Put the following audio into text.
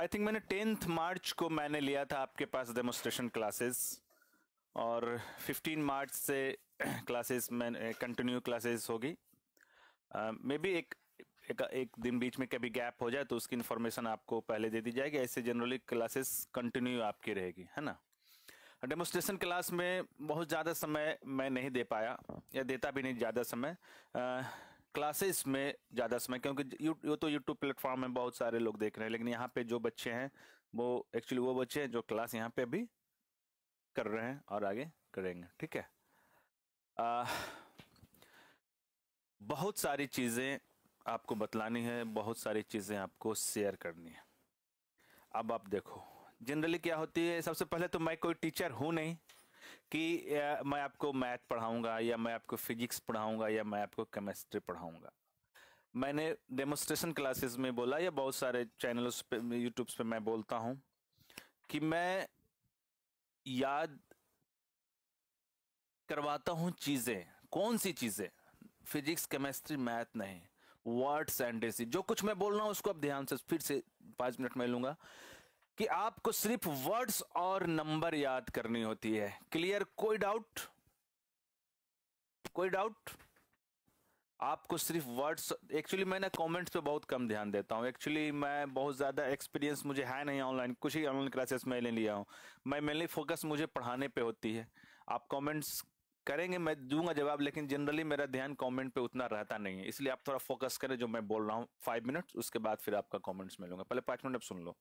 I think मैंने tenth March को मैंने लिया था आपके पास डेमोस्ट्रेशन क्लासेस और 15 मार्च से क्लासेस मैंने कंटिन्यू क्लासेस होगी मे uh, बी एक एक, एक दिन बीच में कभी गैप हो जाए तो उसकी इन्फॉर्मेशन आपको पहले दे दी जाएगी ऐसे जनरली क्लासेस कंटिन्यू आपकी रहेगी है ना डेमोस्ट्रेशन क्लास में बहुत ज़्यादा समय मैं नहीं दे पाया या देता भी नहीं ज़्यादा समय uh, क्लासेस में ज़्यादा समय क्योंकि यू तो यूट्यूब प्लेटफॉर्म में बहुत सारे लोग देख रहे हैं लेकिन यहाँ पे जो बच्चे हैं वो एक्चुअली वो बच्चे हैं जो क्लास यहाँ पे भी कर रहे हैं और आगे करेंगे ठीक है आ, बहुत सारी चीज़ें आपको बतलानी है बहुत सारी चीज़ें आपको शेयर करनी है अब आप देखो जनरली क्या होती है सबसे पहले तो मैं कोई टीचर हूँ नहीं कि मैं आपको मैथ पढ़ाऊंगा या मैं आपको फिजिक्स पढ़ाऊंगा या मैं आपको केमिस्ट्री पढ़ाऊंगा मैंने डेमोस्ट्रेशन क्लासेस में बोला या बहुत सारे चैनल्स पे यूट्यूब्स पे मैं बोलता हूं कि मैं याद करवाता हूं चीज़ें कौन सी चीज़ें फिजिक्स केमिस्ट्री मैथ नहीं वर्ड्स एंड डेसी जो कुछ मैं बोल रहा हूँ उसको अब ध्यान से फिर से पाँच मिनट में लूंगा कि आपको सिर्फ वर्ड्स और नंबर याद करनी होती है क्लियर कोई डाउट कोई डाउट आपको सिर्फ वर्ड्स एक्चुअली मैं ना कमेंट्स पे बहुत कम ध्यान देता हूँ एक्चुअली मैं बहुत ज़्यादा एक्सपीरियंस मुझे है नहीं ऑनलाइन कुछ ही ऑनलाइन क्लासेस मैं ले लिया हूँ मैं मेनली फोकस मुझे पढ़ाने पे होती है आप कमेंट्स करेंगे मैं दूंगा जवाब लेकिन जनरली मेरा ध्यान कमेंट पे उतना रहता नहीं है इसलिए आप थोड़ा फोकस करें जो मैं बोल रहा हूँ फाइव मिनट्स उसके बाद फिर आपका कॉमेंट्स मिलूंगा पहले पाँच मिनट अब सुन लो